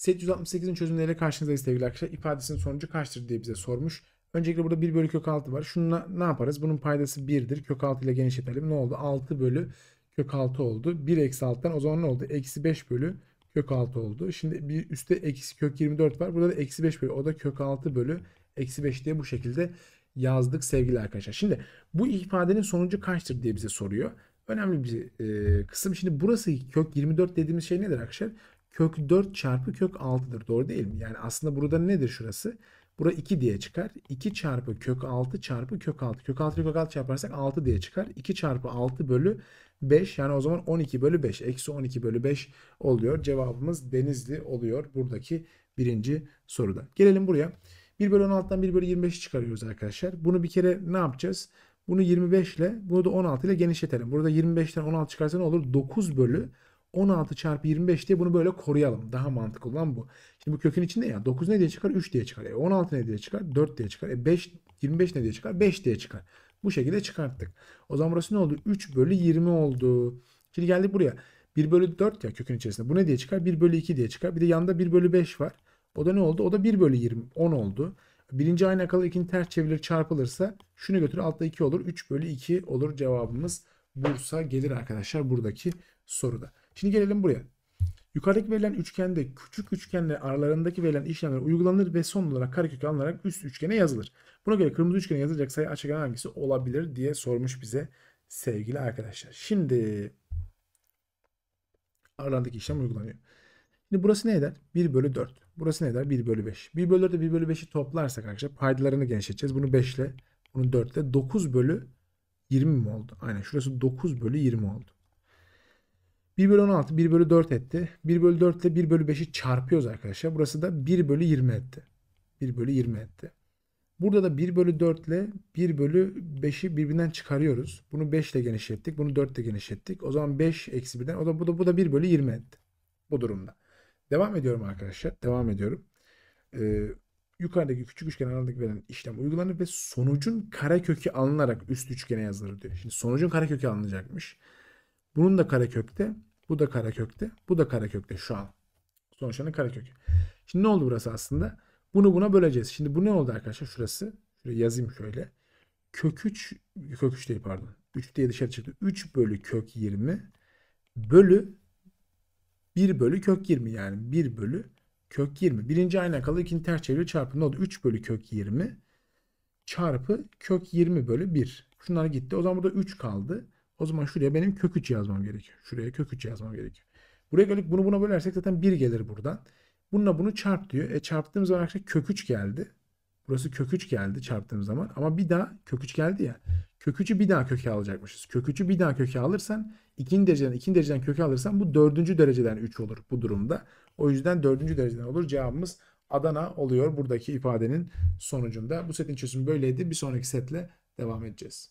768'in çözümleriyle karşınızdayız sevgili arkadaşlar. İfadesinin sonucu kaçtır diye bize sormuş. Öncelikle burada 1 bölü kök 6 var. Şununla ne yaparız? Bunun paydası 1'dir. Kök 6 ile genişletelim. Ne oldu? 6 bölü kök 6 oldu. 1 eksi 6'dan o zaman ne oldu? Eksi 5 bölü kök 6 oldu. Şimdi bir üstte eksi kök 24 var. Burada da eksi 5 bölü. O da kök 6 bölü eksi 5 diye bu şekilde yazdık sevgili arkadaşlar. Şimdi bu ifadenin sonucu kaçtır diye bize soruyor. Önemli bir e, kısım. Şimdi burası kök 24 dediğimiz şey nedir arkadaşlar? kök 4 çarpı kök 6'dır. Doğru değil mi? Yani aslında burada nedir şurası? Bura 2 diye çıkar. 2 çarpı kök 6 çarpı kök 6. Kök 6 kök 6 çarparsak 6 diye çıkar. 2 çarpı 6 bölü 5. Yani o zaman 12 bölü 5. Eksi 12 bölü 5 oluyor. Cevabımız Denizli oluyor buradaki birinci soruda. Gelelim buraya. 1 bölü 16'dan 1 bölü 25'i çıkarıyoruz arkadaşlar. Bunu bir kere ne yapacağız? Bunu 25 ile bunu da 16 ile genişletelim. Burada 25'ten 16 çıkarsa ne olur? 9 bölü 16 çarpı 25 diye bunu böyle koruyalım. Daha mantıklı olan bu. Şimdi bu kökün içinde ya 9 ne diye çıkar? 3 diye çıkar. E 16 ne diye çıkar? 4 diye çıkar. E 5, 25 ne diye çıkar? 5 diye çıkar. Bu şekilde çıkarttık. O zaman burası ne oldu? 3 bölü 20 oldu. Şimdi geldi buraya. 1 bölü 4 ya kökün içerisinde. Bu ne diye çıkar? 1 bölü 2 diye çıkar. Bir de yanında 1 bölü 5 var. O da ne oldu? O da 1 bölü 20, 10 oldu. Birinci aynı kalır, ikinci ters çevrilir çarpılırsa şunu götür altta 2 olur. 3 bölü 2 olur cevabımız. Bursa gelir arkadaşlar buradaki soruda. Şimdi gelelim buraya. Yukarıdaki verilen üçgende küçük üçgenle aralarındaki verilen işlemler uygulanır ve son olarak karekök alınarak üst üçgene yazılır. Buna göre kırmızı üçgene yazılacak sayı açık hangisi olabilir diye sormuş bize sevgili arkadaşlar. Şimdi aralarındaki işlem uygulanıyor. Şimdi burası ne eder? 1 bölü 4. Burası ne eder? 1 bölü 5. 1 bölü 4 ile 1 bölü 5'i toplarsak arkadaşlar paydalarını genişleteceğiz. Bunu 5 ile bunu 4 ile 9 bölü 20 mi oldu? Aynen şurası 9 bölü 20 oldu. 1 bölü 16 1 bölü 4 etti. 1 bölü 4 ile 1 bölü 5'i çarpıyoruz arkadaşlar. Burası da 1 bölü 20 etti. 1 bölü 20 etti. Burada da 1 bölü 4 ile 1 bölü 5'i birbirinden çıkarıyoruz. Bunu 5 ile genişlettik. Bunu 4 ile genişlettik. O zaman 5 eksi 1'den. O da bu da, bu da 1 bölü 20 etti. Bu durumda. Devam ediyorum arkadaşlar. Devam ediyorum. Ee, yukarıdaki küçük üçgen aralığındaki verilen işlem uygulanır ve sonucun karekökü alınarak üst üçgene yazılır diyor. Şimdi sonucun karekökü alınacakmış. Bunun da karekökte. Bu da karekökte. Bu da karekökte şu an. Sonuçlarının karekökü. Şimdi ne oldu burası aslında? Bunu buna böleceğiz. Şimdi bu ne oldu arkadaşlar? Şurası. Şöyle yazayım şöyle. Kök 3. Kök 3 değil pardon. 3 diye dışarı çıktı. 3 bölü kök 20 bölü 1 bölü kök 20 yani 1 bölü kök 20. Birinci ayna kalır ikinci ters çeviriyor çarpı ne oldu? 3 bölü kök 20 çarpı kök 20 bölü 1. Şunlar gitti. O zaman burada 3 kaldı. O zaman şuraya benim kök 3 yazmam gerekiyor. Şuraya kök 3 yazmam gerekiyor. Buraya gelip bunu buna bölersek zaten 1 gelir buradan. Bununla bunu çarp diyor. E çarptığım zaman arkadaşlar kök 3 geldi. Burası kök 3 geldi çarptığım zaman. Ama bir daha kök 3 geldi ya. Kök 3'ü bir daha köke alacakmışız. Kök 3'ü bir daha köke alırsan ikinci dereceden ikinci dereceden köke alırsan bu dördüncü dereceden 3 olur bu durumda. O yüzden dördüncü dereceden olur. Cevabımız Adana oluyor buradaki ifadenin sonucunda. Bu setin çözümü böyleydi. Bir sonraki setle devam edeceğiz.